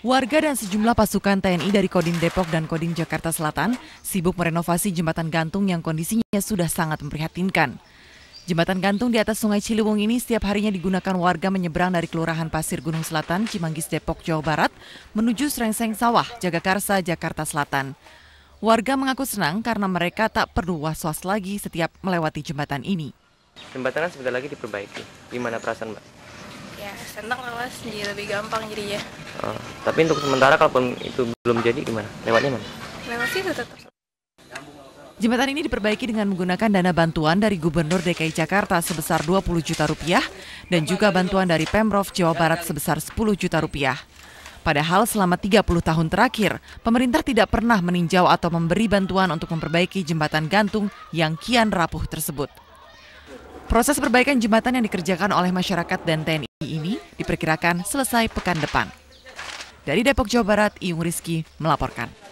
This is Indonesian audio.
Warga dan sejumlah pasukan TNI dari Kodim Depok dan Kodim Jakarta Selatan sibuk merenovasi jembatan gantung yang kondisinya sudah sangat memprihatinkan. Jembatan gantung di atas Sungai Ciliwung ini setiap harinya digunakan warga menyeberang dari Kelurahan Pasir Gunung Selatan, Cimanggis, Depok, Jawa Barat, menuju Srengseng Sawah, Jagakarsa, Jakarta Selatan. Warga mengaku senang karena mereka tak perlu was-was lagi setiap melewati jembatan ini. Jembatan sebentar lagi diperbaiki. Gimana perasaan Mbak? ya senang awas jadi lebih gampang ya oh, tapi untuk sementara kalaupun itu belum jadi gimana lewatnya mana lewat situ tetap Jembatan ini diperbaiki dengan menggunakan dana bantuan dari Gubernur DKI Jakarta sebesar 20 juta rupiah dan juga bantuan dari Pemprov Jawa Barat sebesar 10 juta rupiah. Padahal selama 30 tahun terakhir, pemerintah tidak pernah meninjau atau memberi bantuan untuk memperbaiki jembatan gantung yang kian rapuh tersebut. Proses perbaikan jembatan yang dikerjakan oleh masyarakat dan TNI ini diperkirakan selesai pekan depan. Dari Depok, Jawa Barat, Iung Rizky melaporkan.